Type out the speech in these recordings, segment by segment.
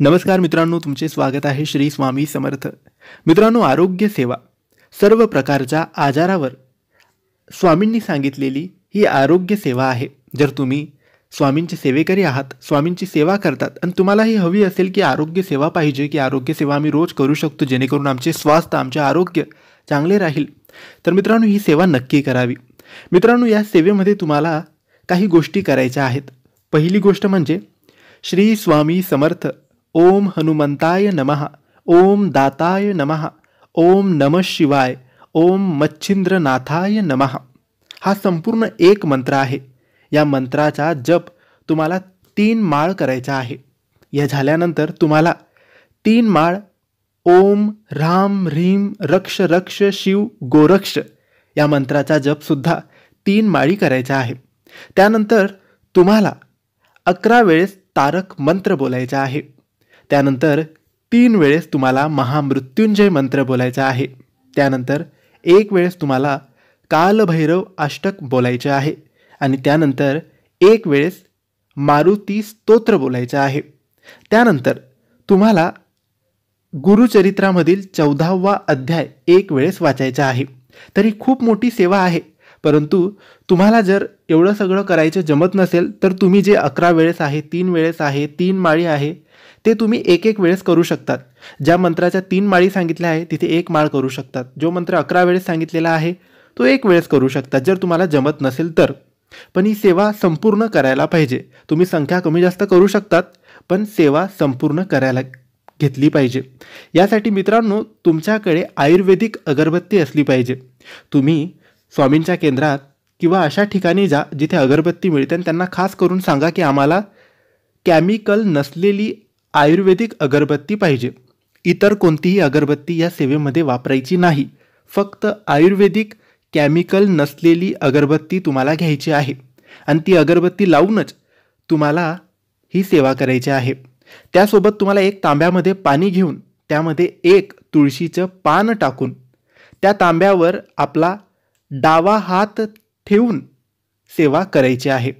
नमस्कार मित्रांनो तुमचे स्वागत आहे श्री स्वामी समर्थ मित्रांनो आरोग्य सेवा सर्व प्रकारच्या आजारावर स्वामींनी सांगितलेली ही आरोग्य सेवा आहे जर तुम्ही स्वामींचे सेवेकरी आहात स्वामींची सेवा करतात आणि तुम्हाला ही हवी असेल की आरोग्य सेवा पाहिजे की आरोग्य सेवा आम्ही रोज करू शकतो जेणेकरून आमचे स्वास्थ्य आमचे आरोग्य चांगले राहील तर मित्रांनो ही सेवा नक्की करावी मित्रांनो या सेवेमध्ये तुम्हाला काही गोष्टी करायच्या आहेत पहिली गोष्ट म्हणजे श्री स्वामी समर्थ ओम हनुमंताय नमः ओम दाताय नमः ओम नम शिवाय ओम मच्छिंद्रनाथाय नमः हा संपूर्ण एक मंत्र आहे या मंत्राचा जप तुम्हाला तीन माळ करायचा आहे या झाल्यानंतर तुम्हाला तीन माळ ओम राम ह्रीम रक्ष रक्ष शिव गोरक्ष या मंत्राचा जपसुद्धा तीन माळी करायचा आहे त्यानंतर तुम्हाला अकरा वेळेस तारक मंत्र बोलायचा आहे त्यानंतर तीन वेळेस तुम्हाला महामृत्युंजय मंत्र बोलायचा आहे त्यानंतर एक वेळेस तुम्हाला कालभैरव अष्टक बोलायचे आहे आणि त्यानंतर एक वेळेस मारुती स्तोत्र बोलायचं आहे त्यानंतर तुम्हाला गुरुचरित्रामधील चौदावा अध्याय एक वेळेस वाचायचा आहे तरी खूप मोठी सेवा आहे परंतु तुम्हाला जर एवढं सगळं करायचं जमत नसेल तर तुम्ही जे अकरा वेळेस आहे तीन वेळेस आहे तीन माळी आहे ते तुम्ही एक एक वेळेस करू शकतात ज्या मंत्राच्या तीन माळी सांगितल्या आहे तिथे एक माळ करू शकतात जो मंत्र अकरा वेळेस सांगितलेला आहे तो एक वेळेस करू शकतात जर तुम्हाला जमत नसेल तर पण ही सेवा संपूर्ण करायला पाहिजे तुम्ही संख्या कमी जास्त करू शकतात पण सेवा संपूर्ण करायला घेतली पाहिजे यासाठी मित्रांनो तुमच्याकडे आयुर्वेदिक अगरबत्ती असली पाहिजे तुम्ही स्वामींच्या केंद्रात किंवा अशा ठिकाणी जा जिथे अगरबत्ती मिळते आणि त्यांना खास करून सांगा की आम्हाला कॅमिकल नसलेली आयुर्वेदिक अगरबत्ती पाहिजे इतर कोणतीही अगरबत्ती या सेवेमध्ये वापरायची नाही फक्त आयुर्वेदिक कॅमिकल नसलेली अगरबत्ती तुम्हाला घ्यायची आहे आणि ती अगरबत्ती लावूनच तुम्हाला ही सेवा करायची आहे त्यासोबत तुम्हाला एक तांब्यामध्ये पाणी घेऊन त्यामध्ये एक तुळशीचं पान टाकून त्या तांब्यावर आपला डावा हात ठेवून सेवा करायची आहे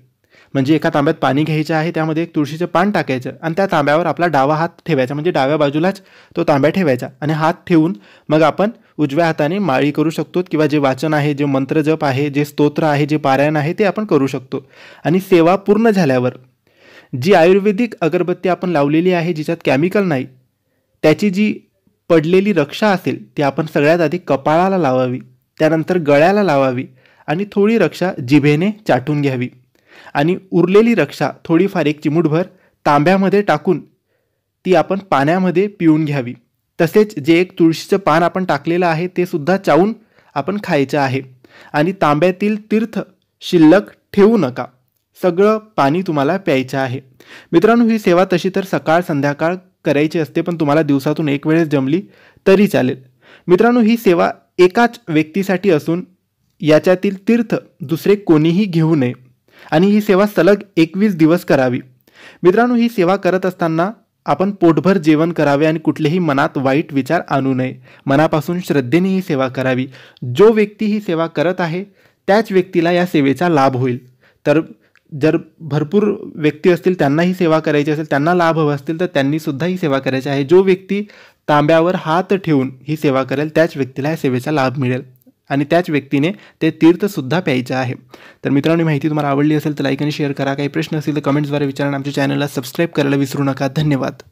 म्हणजे एका तांब्यात पाणी घ्यायचं आहे त्यामध्ये एक तुळशीचं पान टाकायचं आणि त्या तांब्यावर आपला डावा हात ठेवायचा म्हणजे डाव्या बाजूलाच तो तांब्या ठेवायचा आणि हात ठेवून मग आपण उजव्या हाताने माळी करू शकतो किंवा जे वाचन आहे जे मंत्र जप आहे जे स्तोत्र आहे जे पारायण आहे ते आपण करू शकतो आणि सेवा पूर्ण झाल्यावर जी आयुर्वेदिक अगरबत्ती आपण लावलेली आहे जिच्यात केमिकल नाही त्याची जी पडलेली रक्षा असेल ती आपण सगळ्यात आधी कपाळाला लावावी त्यानंतर गळ्याला लावावी आणि थोडी रक्षा जिभेने चाटून घ्यावी आणि उरलेली रक्षा थोडीफार एक चिमुटभर तांब्यामध्ये टाकून ती आपण पाण्यामध्ये पिऊन घ्यावी तसेच जे एक तुळशीचं पान आपण टाकलेलं आहे ते सुद्धा चावून आपण खायचं आहे आणि तांब्यातील तीर्थ शिल्लक ठेवू नका सगळं पाणी तुम्हाला प्यायचं आहे मित्रांनो ही सेवा तशी तर सकाळ संध्याकाळ करायची असते पण तुम्हाला दिवसातून एक वेळेस जमली तरी चालेल मित्रांनो ही सेवा एकाच व्यक्तीसाठी असून याच्यातील तीर्थ दुसरे कोणीही घेऊ नये आणि ही सेवा सलग एकवीस दिवस करावी मित्रांनो ही सेवा करत असताना आपण पोटभर जेवण करावे आणि कुठलेही मनात वाईट विचार आणू नये मनापासून श्रद्धेने ही सेवा करावी जो व्यक्ती ही सेवा करत आहे त्याच व्यक्तीला या सेवेचा लाभ होईल तर जर भरपूर व्यक्ती असतील त्यांना ही सेवा करायची असेल त्यांना लाभ हवा असतील तर सुद्धा ही सेवा करायची आहे जो व्यक्ती तांब्यावर हात ठेवून ही सेवा करेल त्याच व्यक्तीला या सेवेचा लाभ मिळेल आणि त्याच व्यक्तीने ते तीर्थसुद्धा प्यायचं आहे तर मित्रांनो माहिती तुम्हाला आवडली असेल तर लाईक आणि शेअर करा काही प्रश्न असतील तर कमेंट्सद्वारे विचारा आमच्या चॅनलला सबस्क्राईब करायला विसरू नका धन्यवाद